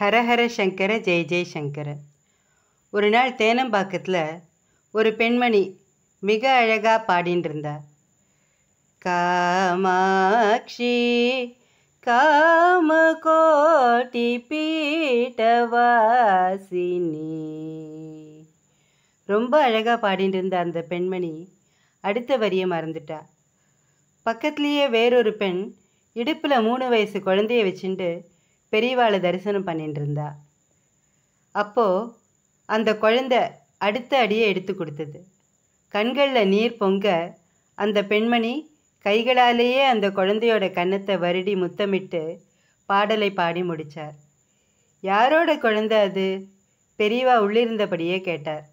ஹரஹர சங்கர ஜெய ஜெய்சங்கர ஒரு நாள் தேனம்பாக்கத்தில் ஒரு பெண்மணி மிக அழகாக பாடின்னு இருந்தா காமாட்சி காம கோட்டி பீட்டவாசினி ரொம்ப அழகாக பாடின்னு இருந்த அந்த பெண்மணி அடுத்த வரியை மறந்துட்டா பக்கத்துலேயே வேறொரு பெண் இடுப்பில் மூணு வயசு குழந்தைய வச்சுட்டு பெரியவாளை தரிசனம் பண்ணிட்டு இருந்தா அப்போது அந்த குழந்தை அடுத்த அடியை எடுத்து கொடுத்தது கண்களில் நீர் பொங்க அந்த பெண்மணி கைகளாலேயே அந்த குழந்தையோட கன்னத்தை வருடி முத்தமிட்டு பாடலை பாடி முடித்தார் யாரோட குழந்தை அது பெரியவா உள்ளிருந்தபடியே கேட்டார்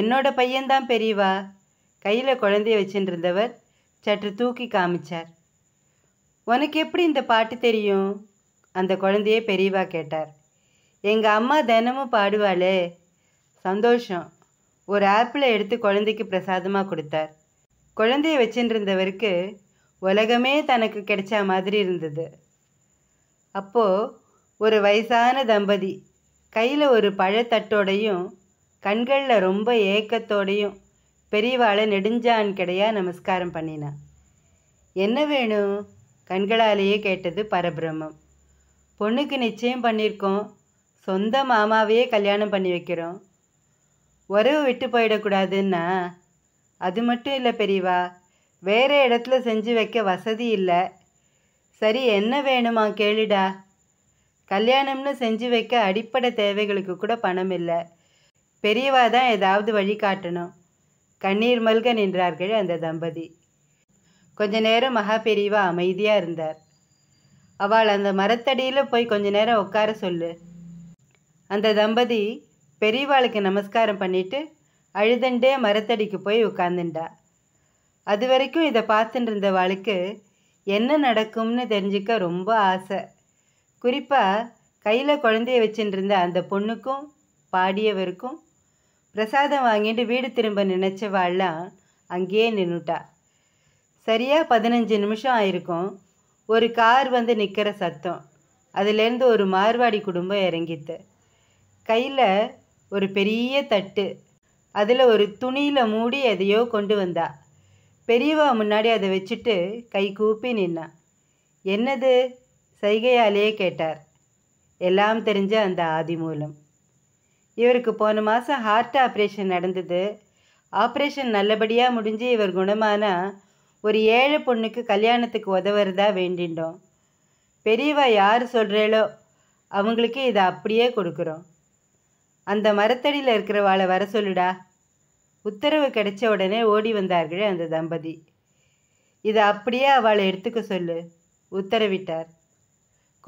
என்னோட பையன்தான் பெரியவா கையில் குழந்தைய வச்சுட்டு சற்று தூக்கி காமிச்சார் உனக்கு எப்படி இந்த பாட்டு தெரியும் அந்த குழந்தையே பெரியவா கேட்டார் எங்கள் அம்மா தினமும் பாடுவாளே சந்தோஷம் ஒரு ஆப்பிளை எடுத்து குழந்தைக்கு பிரசாதமாக கொடுத்தார் குழந்தைய வச்சுருந்தவருக்கு உலகமே தனக்கு கிடைச்ச மாதிரி இருந்தது அப்போது ஒரு வயசான தம்பதி கையில் ஒரு பழத்தட்டோடையும் கண்களில் ரொம்ப ஏக்கத்தோடையும் பெரியவாளை நெடுஞ்சான் கிடையா நமஸ்காரம் பண்ணினான் என்ன வேணும் கண்களாலேயே கேட்டது பரபிரம்மம் பொண்ணுக்கு நிச்சயம் பண்ணியிருக்கோம் சொந்த மாமாவையே கல்யாணம் பண்ணி வைக்கிறோம் உறவு விட்டு போயிடக்கூடாதுன்னா அது மட்டும் இல்லை பெரியவா வேறு இடத்துல செஞ்சு வைக்க வசதி இல்லை சரி என்ன வேணுமா கேளுடா கல்யாணம்னு செஞ்சு வைக்க அடிப்படை தேவைகளுக்கு கூட பணம் இல்லை பெரியவா தான் ஏதாவது வழி காட்டணும் கண்ணீர் மல்க நின்றார்கள் அந்த தம்பதி கொஞ்ச நேரம் மகா பெரியவா அமைதியாக இருந்தார் அவள் அந்த மரத்தடியில் போய் கொஞ்ச நேரம் உட்கார சொல்லு அந்த தம்பதி பெரியவாளுக்கு நமஸ்காரம் பண்ணிட்டு அழுதண்டே மரத்தடிக்கு போய் உட்காந்துண்டா அது வரைக்கும் இதை பார்த்துட்டு இருந்தவாளுக்கு என்ன நடக்கும்னு தெரிஞ்சுக்க ரொம்ப ஆசை குறிப்பாக கையில் குழந்தைய வச்சுருந்த இருந்த அந்த பொண்ணுக்கும் பாடியவருக்கும் பிரசாதம் வாங்கிட்டு வீடு திரும்ப நினச்சவாள்லாம் அங்கேயே நின்றுட்டா சரியாக பதினஞ்சு நிமிஷம் ஆயிருக்கும் ஒரு கார் வந்து நிற்கிற சத்தம் அதுலேருந்து ஒரு மார்வாடி குடும்பம் இறங்கிட்டு கையில் ஒரு பெரிய தட்டு அதில் ஒரு துணியில் மூடி எதையோ கொண்டு வந்தா பெரியவா முன்னாடி அதை வச்சுட்டு கை கூப்பி நின்னான் என்னது சைகையாலேயே கேட்டார் எல்லாம் தெரிஞ்ச அந்த ஆதி மூலம் இவருக்கு போன மாதம் ஹார்ட் ஆப்ரேஷன் நடந்தது ஆப்ரேஷன் நல்லபடியாக முடிஞ்சு இவர் குணமானால் ஒரு ஏழை பொண்ணுக்கு கல்யாணத்துக்கு உதவுறதா வேண்டின்றோம் பெரியவா யார் சொல்கிறேளோ அவங்களுக்கு இதை அப்படியே கொடுக்குறோம் அந்த மரத்தடியில் இருக்கிறவாளை வர சொல்லுடா உத்தரவு கிடைச்ச உடனே ஓடி வந்தார்கள் அந்த தம்பதி இதை அப்படியே அவளை எடுத்துக்க சொல்லு உத்தரவிட்டார்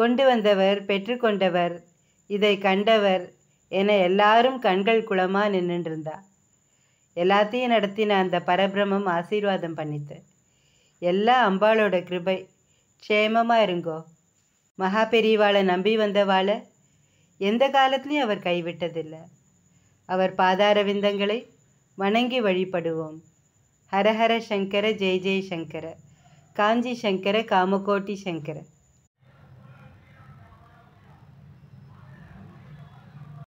கொண்டு வந்தவர் பெற்றுக்கொண்டவர் இதை கண்டவர் என எல்லாரும் கண்கள் குளமாக நின்றுருந்தா எல்லாத்தையும் நடத்தின அந்த பரபிரமம் ஆசீர்வாதம் பண்ணித்தேன் எல்லாம் அம்பாளோட கிருபை க்ஷேமமாக இருங்கோ மகா பெரியவாளை நம்பி வந்தவாளை எந்த காலத்துலையும் அவர் கைவிட்டதில்லை அவர் பாதார விந்தங்களை வணங்கி வழிபடுவோம் ஹரஹர சங்கர ஜெய் ஜெய் சங்கர காஞ்சி சங்கர காமகோட்டி சங்கர